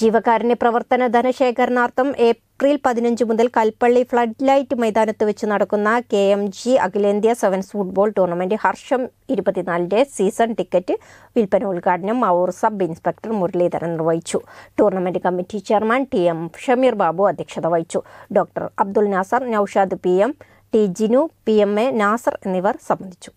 ജീവകാരുണ്യ പ്രവർത്തന ധനശേഖരണാർത്ഥം ഏപ്രിൽ പതിനഞ്ച് മുതൽ കൽപ്പള്ളി ഫ്ലഡ് ലൈറ്റ് മൈതാനത്ത് വെച്ച് നടക്കുന്ന കെ എം ജി അഖിലേന്ത്യാ സെവൻസ് ഫുട്ബോൾ ടൂർണമെന്റ് ഹർഷം ഇരുപത്തിനാലിന്റെ സീസൺ ടിക്കറ്റ് വിൽപ്പന ഉദ്ഘാടനം മാവൂർ സബ് ഇൻസ്പെക്ടർ മുരളീധരൻ നിർവഹിച്ചു tournament committee chairman T M Shameer Babu അധ്യക്ഷത വഹിച്ചു doctor Abdul Nasar Noushad P M T Jinu P M A Nasar എന്നിവർ സംബന്ധിച്ചു